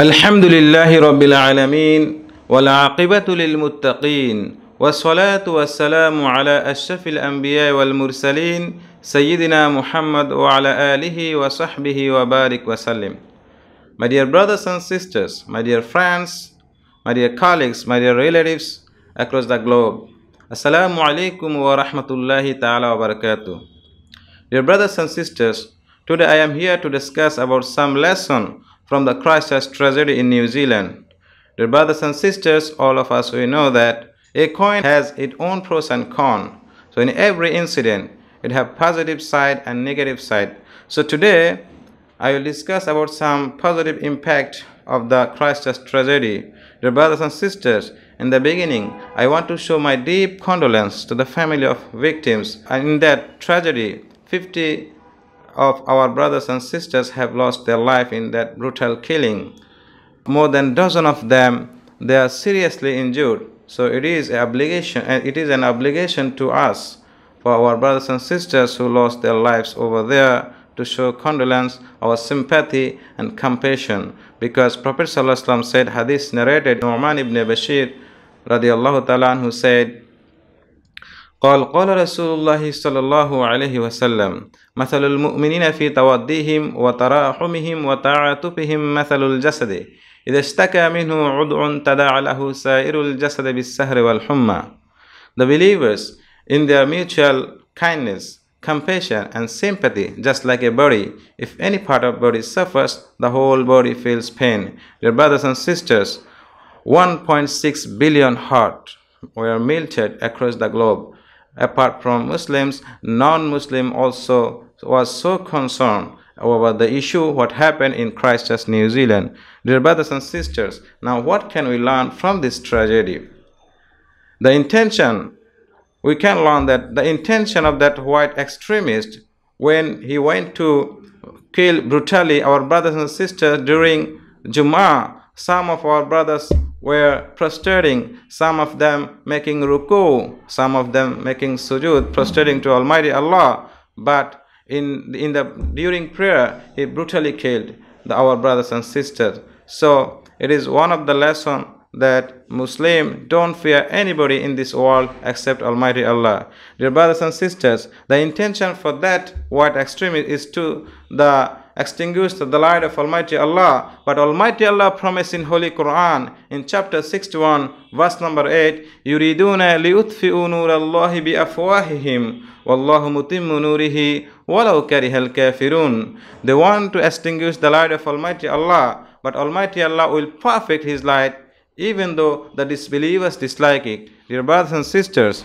الحمد لله رب العالمين والعاقبة للمتقين والصلاة والسلام على أشرف الأنبياء والمرسلين سيدنا محمد وعلى آله وصحبه وبارك وسلم My dear brothers and sisters, my dear friends, my dear colleagues, my dear relatives across the globe, Assalamu alaikum wa rahmatullahi ta'ala wa barakatuh. Dear brothers and sisters, today I am here to discuss about some lesson from the Christchurch tragedy in New Zealand. Dear brothers and sisters, all of us we know that a coin has its own pros and cons. So in every incident, it have positive side and negative side. So today, I will discuss about some positive impact of the Christchurch tragedy. Dear brothers and sisters, in the beginning, I want to show my deep condolence to the family of victims in that tragedy. 50 of our brothers and sisters have lost their life in that brutal killing. More than dozen of them, they are seriously injured. So it is an obligation, uh, it is an obligation to us, for our brothers and sisters who lost their lives over there, to show condolence, our sympathy and compassion. Because Prophet ﷺ said, hadith narrated Nu'man ibn Bashir, رضي الله تعالى عنه said قال قال رسول الله صلى الله عليه وسلم مثل المؤمنين في توديهم وتراحمهم وتعاطفهم مثل الجسد إذا اشتكى منه عضو تداعى له سائر الجسد بالسهر والحمى The believers in their mutual kindness, compassion and sympathy just like a body. If any part of body suffers, the whole body feels pain. Dear brothers and sisters, 1.6 billion hearts were melted across the globe. Apart from Muslims, non-Muslim also was so concerned over the issue what happened in Christchurch, New Zealand. Dear brothers and sisters, now what can we learn from this tragedy? The intention, we can learn that the intention of that white extremist when he went to kill brutally our brothers and sisters during Juma. some of our brothers were prostrating, some of them making ruku, some of them making sujud, prostrating to Almighty Allah. But in, in the, during prayer, he brutally killed the, our brothers and sisters. So it is one of the lesson that Muslim don't fear anybody in this world except Almighty Allah. Dear brothers and sisters, the intention for that white extremist is to the extinguish the light of Almighty Allah. But Almighty Allah promised in Holy Quran in chapter 61, verse number 8, يُرِيدُونَ لِيُطْفِئُوا نُورَ اللَّهِ بِأَفْوَاهِهِمْ وَاللَّهُ مُتِمُّ نُورِهِ وَلَوْ كَرِهَ الْكَافِرُونَ They want to extinguish the light of Almighty Allah, but Almighty Allah will perfect His light even though the disbelievers dislike it. Dear brothers and sisters,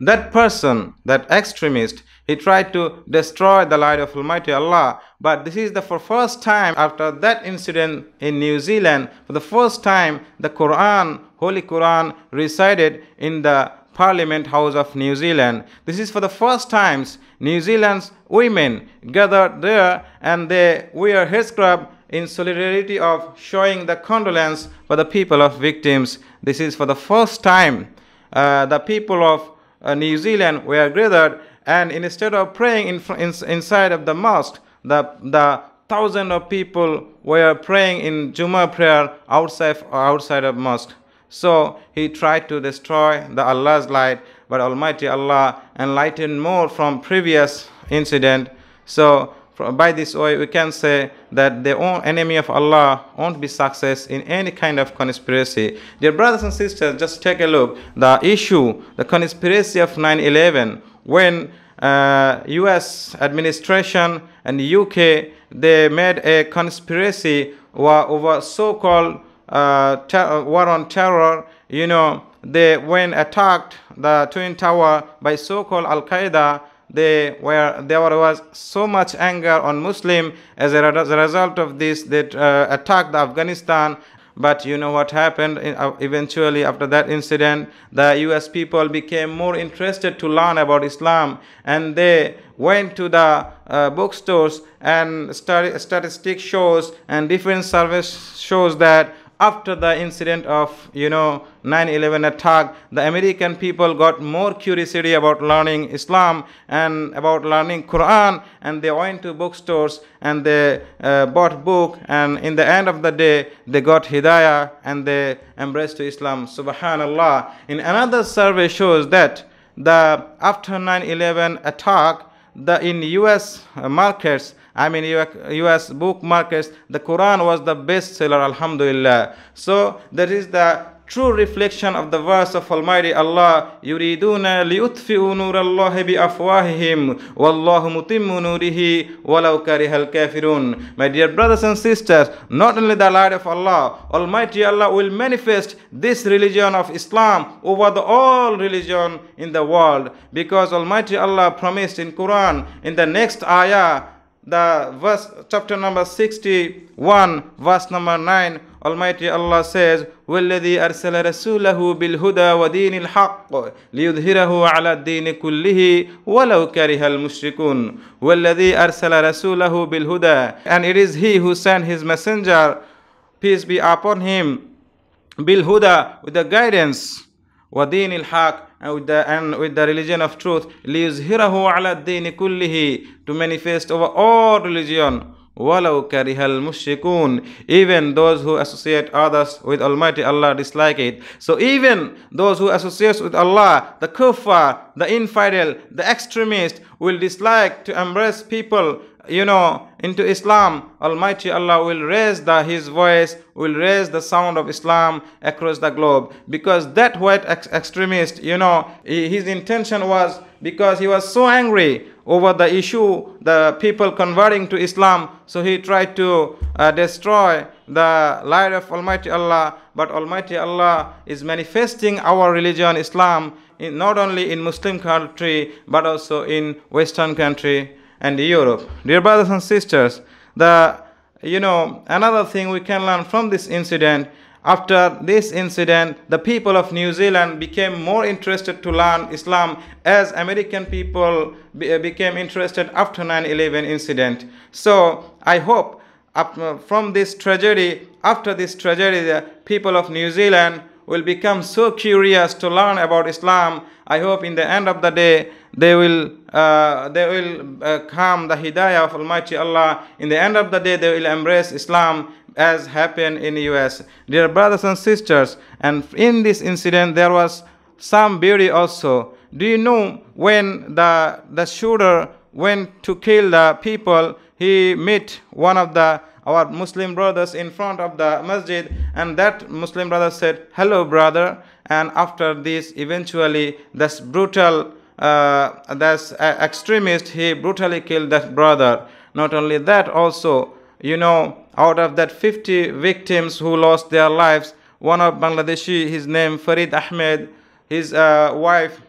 that person, that extremist, he tried to destroy the light of Almighty Allah. But this is the for first time after that incident in New Zealand, for the first time the Quran, Holy Quran recited in the Parliament House of New Zealand. This is for the first times New Zealand's women gathered there and they wear headscarf in solidarity of showing the condolence for the people of victims. This is for the first time uh, the people of uh, New Zealand were gathered and instead of praying in, in, inside of the mosque, the, the thousands of people were praying in Juma prayer outside, outside of mosque. So he tried to destroy the Allah's light, but Almighty Allah enlightened more from previous incident. So by this way we can say that the enemy of Allah won't be success in any kind of conspiracy. Dear brothers and sisters, just take a look. The issue, the conspiracy of 9-11, when uh, US administration and UK, they made a conspiracy over so-called uh, uh, war on terror, you know, they when attacked the Twin Tower by so-called Al-Qaeda, they were there was so much anger on Muslim as a, as a result of this that uh, attacked Afghanistan but you know what happened uh, eventually after that incident? The US people became more interested to learn about Islam and they went to the uh, bookstores and Study statistics shows and different service shows that after the incident of you know 9-11 attack the american people got more curiosity about learning islam and about learning quran and they went to bookstores and they uh, bought book and in the end of the day they got hidayah and they embraced islam subhanallah in another survey shows that the after 9-11 attack the in us markets I mean, US book markets, the Quran was the best seller. Alhamdulillah. So that is the true reflection of the verse of Almighty Allah يريدون ليطفئوا نور الله بأفواههم والله متم نوره ولو كره الكافرون My dear brothers and sisters, not only the light of Allah, Almighty Allah will manifest this religion of Islam over the all religion in the world because Almighty Allah promised in Quran in the next ayah the verse chapter number 61 verse number 9 almighty allah says والذي أرسل رسوله بالهدى ودين الحق ليظهره على الدين كله ولو كره المشركون arsala أرسل bil huda and it is he who sent his messenger peace be upon him huda with the guidance ودين الحق with the, and with the religion of truth لِيُزْهِرَهُ عَلَى dini kullihi to manifest over all religion walau karihal mushrikun even those who associate others with almighty allah dislike it so even those who associate with allah the kuffar the infidel the extremist will dislike to embrace people you know, into Islam, Almighty Allah will raise the, His voice, will raise the sound of Islam across the globe. Because that white ex extremist, you know, his intention was because he was so angry over the issue, the people converting to Islam, so he tried to uh, destroy the light of Almighty Allah. But Almighty Allah is manifesting our religion, Islam, in, not only in Muslim country, but also in Western country and Europe. Dear brothers and sisters, the you know another thing we can learn from this incident after this incident, the people of New Zealand became more interested to learn Islam as American people be uh, became interested after 9-11 incident. So I hope uh, from this tragedy, after this tragedy, the people of New Zealand will become so curious to learn about Islam. I hope in the end of the day, they will uh, they will uh, come the hidayah of almighty allah in the end of the day they will embrace islam as happened in the us dear brothers and sisters and in this incident there was some beauty also do you know when the the shooter went to kill the people he met one of the our muslim brothers in front of the masjid and that muslim brother said hello brother and after this eventually this brutal uh, extremist, he brutally killed that brother. Not only that, also, you know, out of that 50 victims who lost their lives, one of Bangladeshi, his name Farid Ahmed, his uh, wife,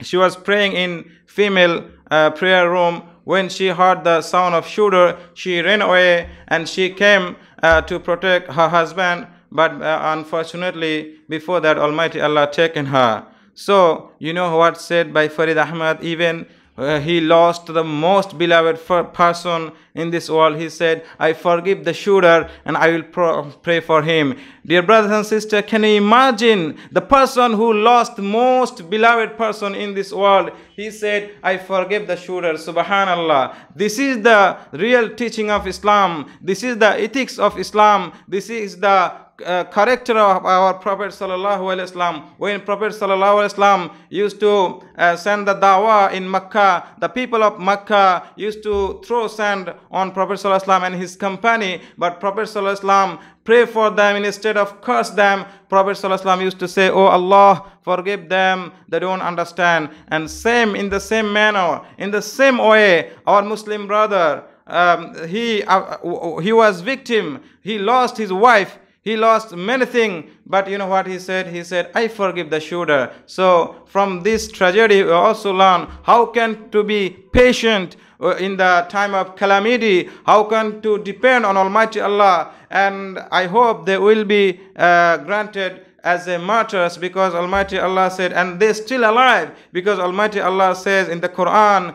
she was praying in female uh, prayer room when she heard the sound of shooter she ran away and she came uh, to protect her husband but uh, unfortunately before that almighty allah taken her so, you know what said by Farid Ahmad, even uh, he lost the most beloved person in this world. He said, I forgive the shooter and I will pray for him. Dear brothers and sisters, can you imagine the person who lost the most beloved person in this world? He said, I forgive the shooter. Subhanallah. This is the real teaching of Islam. This is the ethics of Islam. This is the uh, character of our Prophet Sallallahu When Prophet Sallallahu used to uh, send the dawah in Makkah, the people of Makkah used to throw sand on Prophet Sallallahu and his company, but Prophet Sallallahu pray for them instead of curse them. Prophet Sallallahu used to say, Oh Allah, forgive them, they don't understand. And same, in the same manner, in the same way, our Muslim brother, um, he, uh, he was victim, he lost his wife, he lost many things, but you know what he said? He said, I forgive the shooter. So from this tragedy, we also learn how can to be patient uh, in the time of calamity, how can to depend on Almighty Allah. And I hope they will be uh, granted as a martyrs because Almighty Allah said, and they're still alive because Almighty Allah says in the Quran,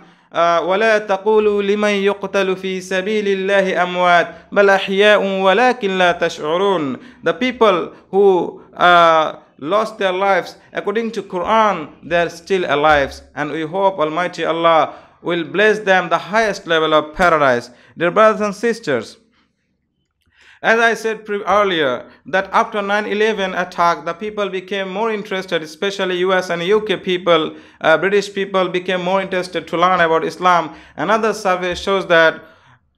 ولا تقولوا لمن يقتل في سبيل الله أموات بل أحياء ولكن لا تشعرون the people who uh, lost their lives according to Quran they are still alive and we hope Almighty Allah will bless them the highest level of paradise dear brothers and sisters As I said earlier, that after 9-11 attack, the people became more interested, especially US and UK people, uh, British people became more interested to learn about Islam. Another survey shows that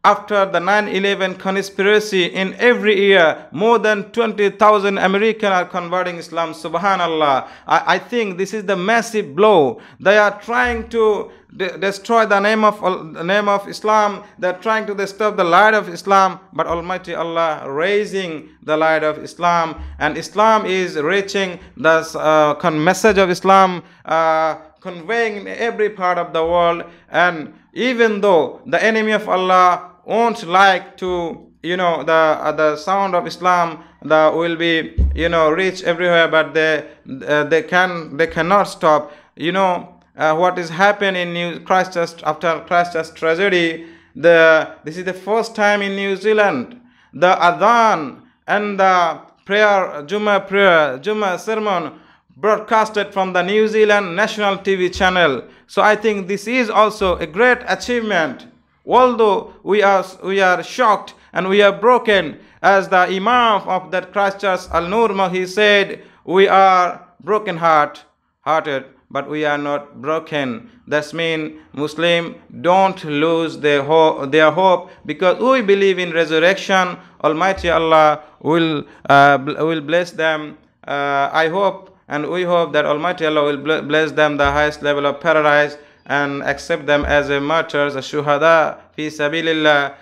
after the 9-11 conspiracy in every year, more than 20,000 Americans are converting Islam. Subhanallah. I, I, think this is the massive blow. They are trying to de destroy the name of the name of Islam. They are trying to disturb the light of Islam. But Almighty Allah raising the light of Islam. And Islam is reaching the uh, message of Islam. Uh, conveying in every part of the world and even though the enemy of Allah won't like to you know the uh, the sound of Islam that will be you know reach everywhere but they uh, they can they cannot stop you know uh, what is happening in New Christchurch after Christchurch tragedy the this is the first time in New Zealand the adhan and the prayer Juma prayer Juma sermon broadcasted from the New Zealand national TV channel so I think this is also a great achievement Although we are, we are shocked and we are broken, as the Imam of that Christ Church, al Nurma, he said, we are broken heart, hearted, but we are not broken. That means Muslim don't lose their, their hope because we believe in resurrection. Almighty Allah will, uh, will bless them. Uh, I hope and we hope that Almighty Allah will bless them the highest level of paradise and accept them as a martyrs, a shuhada, fi sabilillah.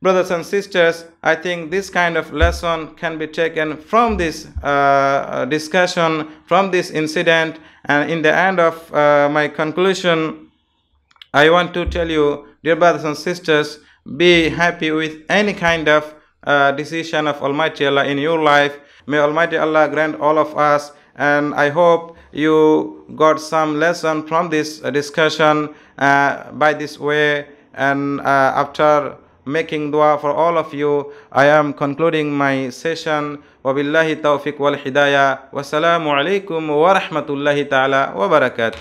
Brothers and sisters, I think this kind of lesson can be taken from this uh, uh, discussion, from this incident, and in the end of uh, my conclusion, I want to tell you, dear brothers and sisters, be happy with any kind of uh, decision of Almighty Allah in your life. May Almighty Allah grant all of us, and I hope you got some lesson from this discussion uh, by this way and uh, after making dua for all of you. I am concluding my session. Wabillahi taufiq wal hidayah. Wassalamu alaikum wa rahmatullahi ta'ala wa barakatuh.